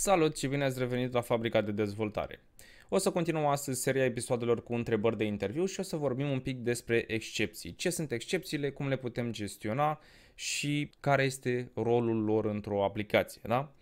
Salut și bine ați revenit la Fabrica de Dezvoltare. O să continuăm astăzi seria episoadelor cu întrebări de interviu și o să vorbim un pic despre excepții. Ce sunt excepțiile, cum le putem gestiona și care este rolul lor într-o aplicație, da?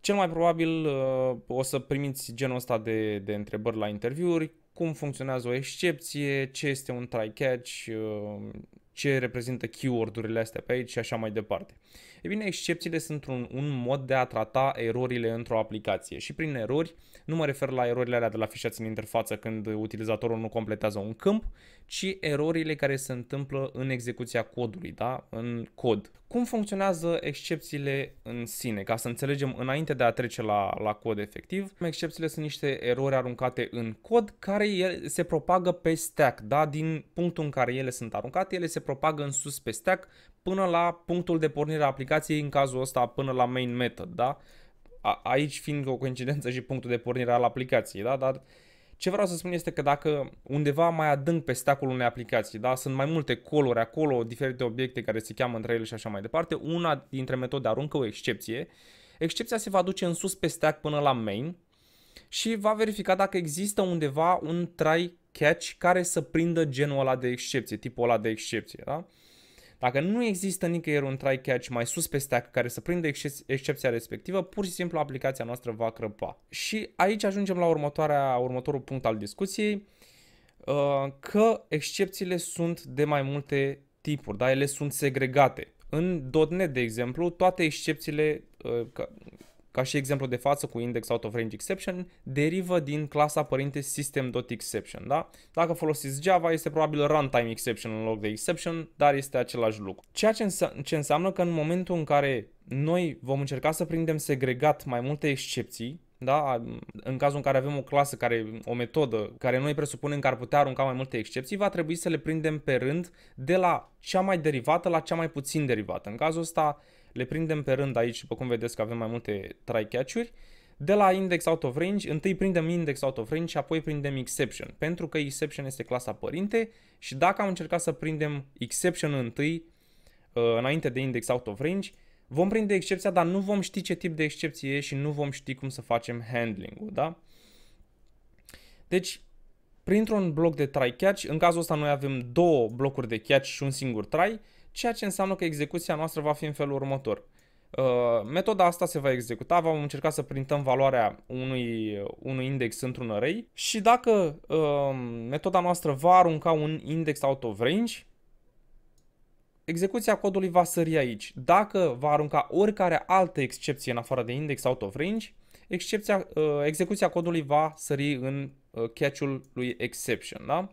Cel mai probabil uh, o să primiți genul ăsta de, de întrebări la interviuri, cum funcționează o excepție, ce este un try-catch uh, ce reprezintă keyword-urile astea pe aici și așa mai departe. E bine, excepțiile sunt un, un mod de a trata erorile într-o aplicație și prin erori nu mă refer la erorile alea de la fișați în interfață când utilizatorul nu completează un câmp, ci erorile care se întâmplă în execuția codului, da? în cod cum funcționează excepțiile în sine, ca să înțelegem înainte de a trece la, la cod efectiv. Excepțiile sunt niște erori aruncate în cod care se propagă pe stack, da? din punctul în care ele sunt aruncate, ele se propagă în sus pe stack până la punctul de pornire a aplicației, în cazul ăsta până la main method. Da? A, aici fiind o coincidență și punctul de pornire al aplicației, da? dar ce vreau să spun este că dacă undeva mai adânc pe stacul unei aplicații, da, sunt mai multe coluri acolo, diferite obiecte care se cheamă între ele și așa mai departe, una dintre metode aruncă o excepție. Excepția se va duce în sus pe stack până la main și va verifica dacă există undeva un try catch care să prindă genul ăla de excepție, tipul ăla de excepție, da? Dacă nu există nicăieri un try catch mai sus pe stack care să prindă excep- excepția respectivă, pur și simplu aplicația noastră va crăpa. Și aici ajungem la următoarea, următorul punct al discuției, uh, că excepțiile sunt de mai multe tipuri, da? ele sunt segregate. În .NET, de exemplu, toate excepțiile uh, ca și exemplu de față cu index out of range exception, derivă din clasa părinte system.exception, da? Dacă folosiți Java, este probabil runtime exception în loc de exception, dar este același lucru. Ceea ce, înse- ce înseamnă că în momentul în care noi vom încerca să prindem segregat mai multe excepții, da? în cazul în care avem o clasă, care, o metodă care noi presupunem că ar putea arunca mai multe excepții, va trebui să le prindem pe rând de la cea mai derivată la cea mai puțin derivată. În cazul ăsta, le prindem pe rând aici, după cum vedeți că avem mai multe try catch-uri. De la index out of range, întâi prindem index out of range și apoi prindem exception, pentru că exception este clasa părinte și dacă am încercat să prindem exception întâi, uh, înainte de index out of range, vom prinde excepția, dar nu vom ști ce tip de excepție e și nu vom ști cum să facem handling-ul, da? Deci, printr-un bloc de try catch, în cazul ăsta noi avem două blocuri de catch și un singur try, ceea ce înseamnă că execuția noastră va fi în felul următor. Uh, metoda asta se va executa, vom încerca să printăm valoarea unui, unui index într-un array și dacă uh, metoda noastră va arunca un index out of range, execuția codului va sări aici. Dacă va arunca oricare altă excepție în afară de index out of range, excepția, uh, execuția codului va sări în catch-ul lui exception. Da?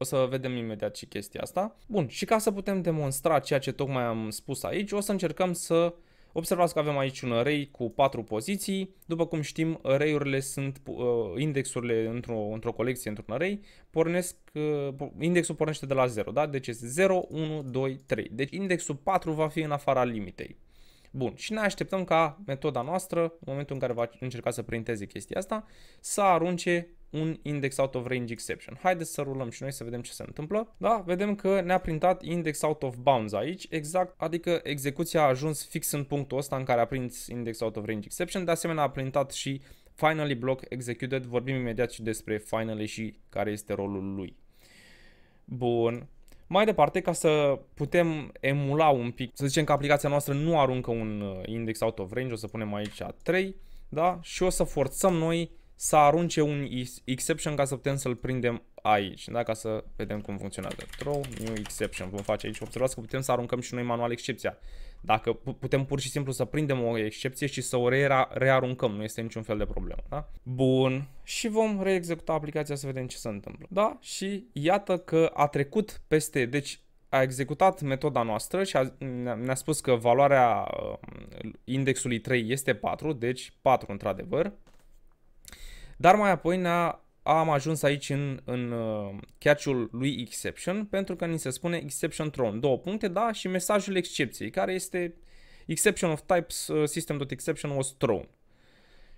O să vedem imediat și chestia asta. Bun, și ca să putem demonstra ceea ce tocmai am spus aici, o să încercăm să Observați că avem aici un array cu 4 poziții. După cum știm, array-urile sunt uh, indexurile într-o într colecție, într-un array, pornesc, uh, indexul pornește de la 0, da? Deci este 0, 1, 2, 3. Deci indexul 4 va fi în afara limitei. Bun, și ne așteptăm ca metoda noastră, în momentul în care va încerca să printeze chestia asta, să arunce un index out of range exception. Haideți să rulăm și noi să vedem ce se întâmplă. Da, vedem că ne-a printat index out of bounds aici, exact, adică execuția a ajuns fix în punctul ăsta în care a prins index out of range exception, de asemenea a printat și finally block executed, vorbim imediat și despre finally și care este rolul lui. Bun, mai departe, ca să putem emula un pic, să zicem că aplicația noastră nu aruncă un uh, index out of range, o să punem aici 3, da? Și o să forțăm noi să arunce un exception ca să putem să-l prindem aici, da? ca să vedem cum funcționează. Throw new exception. Vom face aici. Observați că putem să aruncăm și noi manual excepția. Dacă putem pur și simplu să prindem o excepție și să o re rearuncăm, nu este niciun fel de problemă. Da? Bun. Și vom reexecuta aplicația să vedem ce se întâmplă. Da? Și iată că a trecut peste, deci a executat metoda noastră și ne-a spus că valoarea um, indexului 3 este 4, deci 4 într-adevăr. Dar mai apoi ne-a am ajuns aici în, în uh, catch-ul lui exception, pentru că ni se spune exception thrown, două puncte, da, și mesajul excepției, care este exception of Types uh, system.exception was thrown.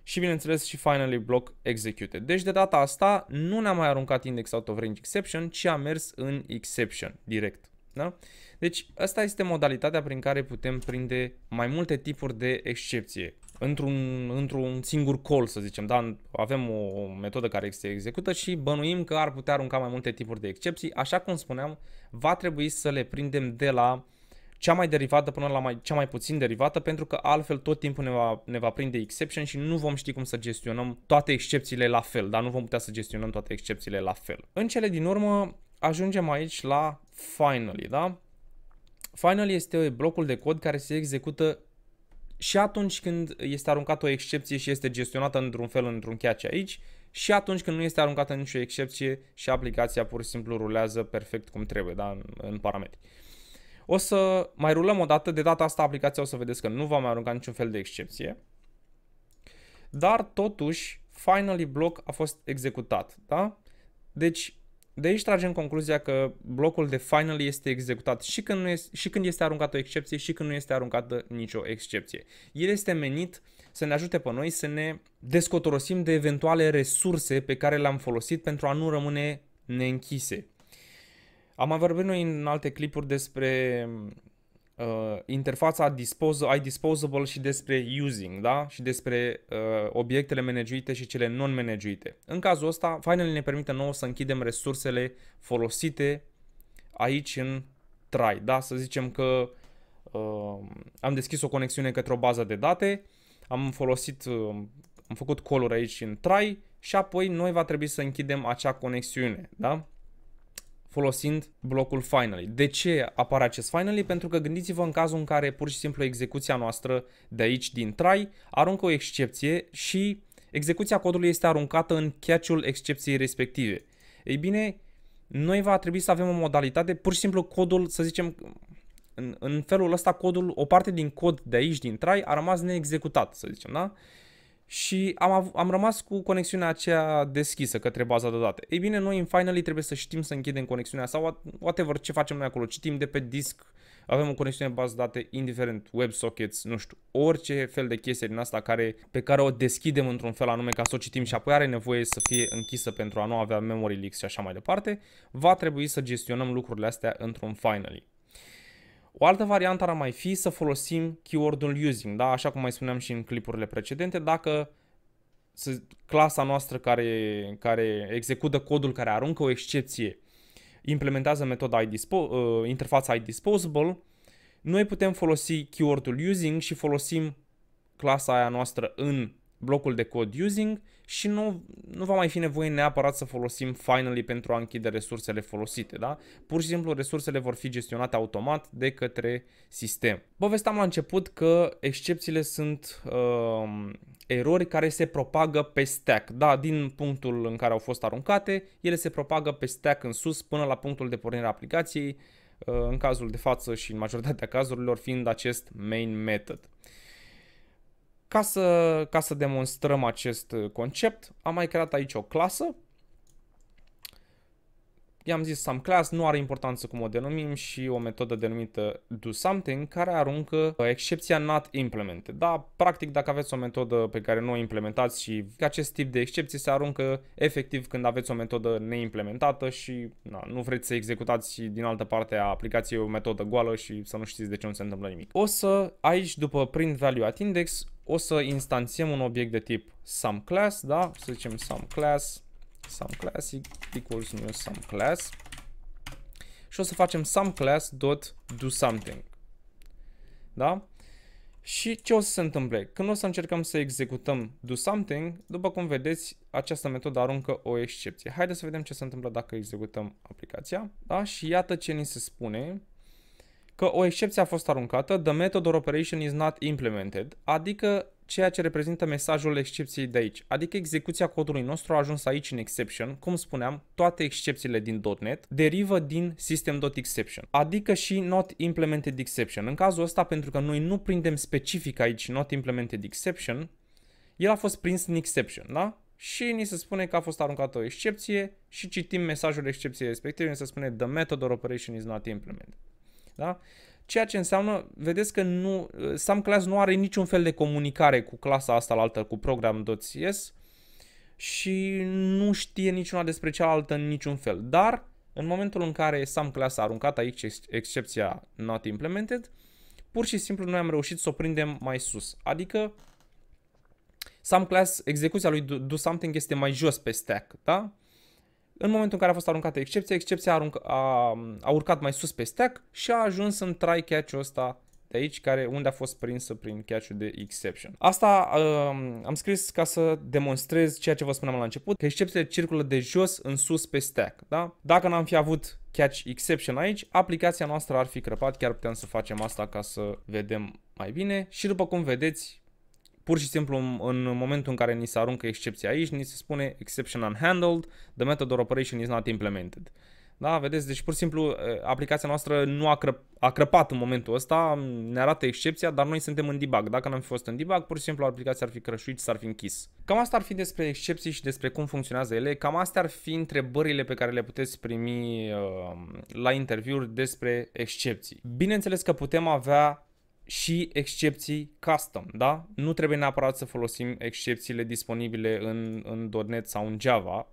Și bineînțeles și finally block executed. Deci de data asta nu ne-a mai aruncat index out of range exception, ci a mers în exception direct. Da? Deci asta este modalitatea prin care putem prinde mai multe tipuri de excepție într-un, într-un singur call, să zicem, da? avem o metodă care se execută și bănuim că ar putea arunca mai multe tipuri de excepții. Așa cum spuneam, va trebui să le prindem de la cea mai derivată până la mai, cea mai puțin derivată, pentru că altfel tot timpul ne va, ne va prinde exception și nu vom ști cum să gestionăm toate excepțiile la fel, dar nu vom putea să gestionăm toate excepțiile la fel. În cele din urmă, ajungem aici la finally, da? Final este blocul de cod care se execută și atunci când este aruncată o excepție și este gestionată într-un fel, într-un catch aici, și atunci când nu este aruncată nicio excepție și aplicația pur și simplu rulează perfect cum trebuie, da, în, în parametri. O să mai rulăm o dată, de data asta aplicația o să vedeți că nu va mai arunca niciun fel de excepție. Dar totuși, finally block a fost executat, da? Deci de aici tragem concluzia că blocul de final este executat și când, nu este, și când este aruncată o excepție și când nu este aruncată nicio excepție. El este menit să ne ajute pe noi să ne descotorosim de eventuale resurse pe care le-am folosit pentru a nu rămâne neînchise. Am mai vorbit noi în alte clipuri despre uh, interfața dispos- ai disposable și despre using, da? Și despre uh, obiectele manageruite și cele non-manageruite. În cazul ăsta, finally ne permite nouă să închidem resursele folosite aici în try, da? Să zicem că uh, am deschis o conexiune către o bază de date, am folosit, uh, am făcut call aici în try și apoi noi va trebui să închidem acea conexiune, da? folosind blocul finally. De ce apare acest finally? Pentru că gândiți-vă în cazul în care pur și simplu execuția noastră de aici din try aruncă o excepție și execuția codului este aruncată în catch-ul excepției respective. Ei bine, noi va trebui să avem o modalitate, pur și simplu codul, să zicem, în, în felul ăsta codul, o parte din cod de aici din try a rămas neexecutat, să zicem, da? și am, am rămas cu conexiunea aceea deschisă către baza de date. Ei bine, noi în Finally trebuie să știm să închidem conexiunea sau whatever ce facem noi acolo. Citim de pe disc, avem o conexiune bază de date, indiferent WebSockets, nu știu, orice fel de chestie din asta care, pe care o deschidem într-un fel anume ca să o citim și apoi are nevoie să fie închisă pentru a nu avea memory leaks și așa mai departe, va trebui să gestionăm lucrurile astea într-un Finally. O altă variantă ar mai fi să folosim keyword-ul using, da? așa cum mai spuneam și în clipurile precedente, dacă clasa noastră care, care execută codul care aruncă o excepție implementează metoda iDispo, uh, interfața iDisposable, noi putem folosi keyword-ul using și folosim clasa aia noastră în blocul de cod using și nu, nu va mai fi nevoie neapărat să folosim finally pentru a închide resursele folosite, da? Pur și simplu resursele vor fi gestionate automat de către sistem. Povesteam la început că excepțiile sunt uh, erori care se propagă pe stack, da? Din punctul în care au fost aruncate, ele se propagă pe stack în sus până la punctul de pornire a aplicației, uh, în cazul de față și în majoritatea cazurilor fiind acest main method. Uh, ca să, ca să demonstrăm acest uh, concept, am mai creat aici o clasă. I-am zis some class nu are importanță cum o denumim și o metodă denumită something care aruncă uh, excepția not implemented. Da, practic dacă aveți o metodă pe care nu o implementați și acest tip de excepție se aruncă efectiv când aveți o metodă neimplementată și na, nu vreți să executați din altă parte a aplicației o metodă goală și să nu știți de ce nu se întâmplă nimic. O să aici după print value at index o să instanțiem un obiect de tip SumClass, da? Să zicem SumClass, SumClass equals new SumClass și o să facem SumClass dot do something. Da? Și ce o să se întâmple? Când o să încercăm să executăm do something, după cum vedeți, această metodă aruncă o excepție. Haideți să vedem ce se întâmplă dacă executăm aplicația. Da? Și iată ce ni se spune că o excepție a fost aruncată, the method or operation is not implemented, adică ceea ce reprezintă mesajul excepției de aici. Adică execuția codului nostru a ajuns aici în exception, cum spuneam, toate excepțiile din .NET derivă din system.exception, adică și not implemented exception. În cazul ăsta, pentru că noi nu prindem specific aici not implemented exception, el a fost prins în exception, da? și ni se spune că a fost aruncată o excepție și citim mesajul excepției respective, ni se spune the method or operation is not implemented. Da? Ceea ce înseamnă, vedeți că nu, Sam Class nu are niciun fel de comunicare cu clasa asta la altă, cu program.cs și nu știe niciuna despre cealaltă în niciun fel. Dar, în momentul în care Sam Class a aruncat aici excepția not implemented, pur și simplu noi am reușit să o prindem mai sus. Adică, Sam Class, execuția lui do, do something este mai jos pe stack, da? În momentul în care a fost aruncată excepția, excepția arunc, a, a urcat mai sus pe stack și a ajuns în try catch-ul ăsta de aici, care, unde a fost prinsă prin catch ul de exception. Asta um, am scris ca să demonstrez ceea ce vă spuneam la început, că excepțiile circulă de jos în sus pe stack. Da? Dacă n-am fi avut catch exception aici, aplicația noastră ar fi crăpat, chiar putem să facem asta ca să vedem mai bine și după cum vedeți, Pur și simplu în momentul în care ni se aruncă excepția aici, ni se spune exception unhandled, the method or operation is not implemented. Da, vedeți, deci pur și simplu eh, aplicația noastră nu a, crăp, a crăpat în momentul ăsta, ne arată excepția, dar noi suntem în debug. Dacă n-am fi fost în debug, pur și simplu aplicația ar fi crășuit și s-ar fi închis. Cam asta ar fi despre excepții și despre cum funcționează ele. Cam astea ar fi întrebările pe care le puteți primi uh, la interviuri despre excepții. Bineînțeles că putem avea și excepții custom, da? Nu trebuie neapărat să folosim excepțiile disponibile în, în .NET sau în Java.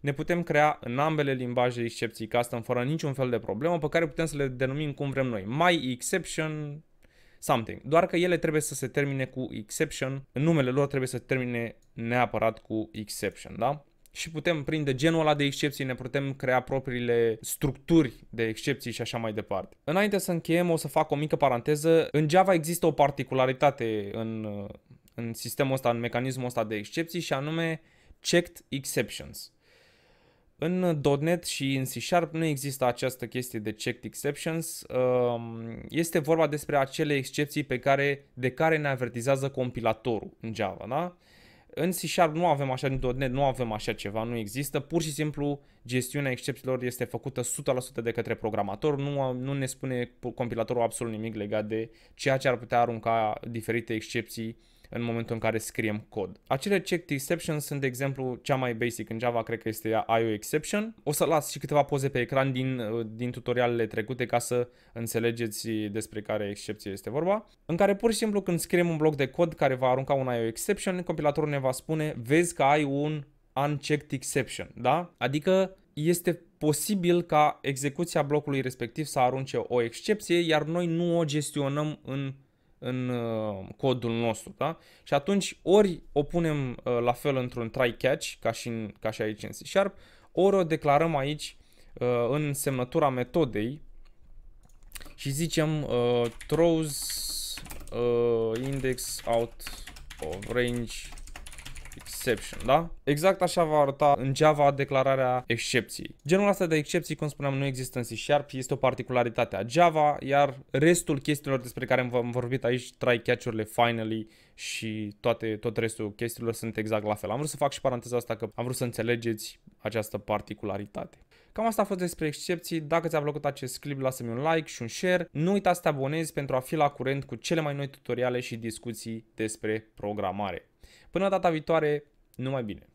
Ne putem crea în ambele limbaje excepții custom fără niciun fel de problemă pe care putem să le denumim cum vrem noi. My exception something. Doar că ele trebuie să se termine cu exception, În numele lor trebuie să termine neapărat cu exception, da? și putem prinde genul ăla de excepții, ne putem crea propriile structuri de excepții și așa mai departe. Înainte să încheiem, o să fac o mică paranteză. În Java există o particularitate în, în sistemul ăsta, în mecanismul ăsta de excepții și anume checked exceptions. În .NET și în C Sharp nu există această chestie de checked exceptions. Um, este vorba despre acele excepții pe care, de care ne avertizează compilatorul în Java, da? În C Sharp nu avem așa, din nu avem așa ceva, nu există. Pur și simplu gestiunea excepțiilor este făcută 100% de către programator, nu, nu ne spune compilatorul absolut nimic legat de ceea ce ar putea arunca diferite excepții uh, în momentul în care scriem cod. Acele checked exceptions sunt, de exemplu, cea mai basic în Java, cred că este IO exception. O să las și câteva poze pe ecran din, uh, din tutorialele trecute ca să înțelegeți despre care excepție este vorba, în care pur și simplu când scriem un bloc de cod care va arunca un IO exception, compilatorul ne va spune, vezi că ai un unchecked exception, da? Adică este posibil ca execuția blocului respectiv să arunce o excepție, iar noi nu o gestionăm în în uh, codul nostru, da? Și atunci ori o punem uh, la fel într-un try-catch, ca și, în, ca și aici în C Sharp, ori o declarăm aici uh, în semnătura metodei și zicem uh, throws uh, index out of range exception, da? Exact așa va arăta în Java declararea excepției. Genul ăsta de excepții, cum spuneam, nu există în C Sharp, este o particularitate a Java, iar restul chestiilor despre care v-am vorbit aici, try catch-urile, finally și toate, tot restul chestiilor sunt exact la fel. Am vrut să fac și paranteza asta că am vrut să înțelegeți această particularitate. Cam asta a fost despre excepții. Dacă ți-a plăcut acest clip, lasă-mi un like și un share. Nu uita să te abonezi pentru a fi la curent cu cele mai noi tutoriale și discuții despre programare. Până data viitoare, numai bine!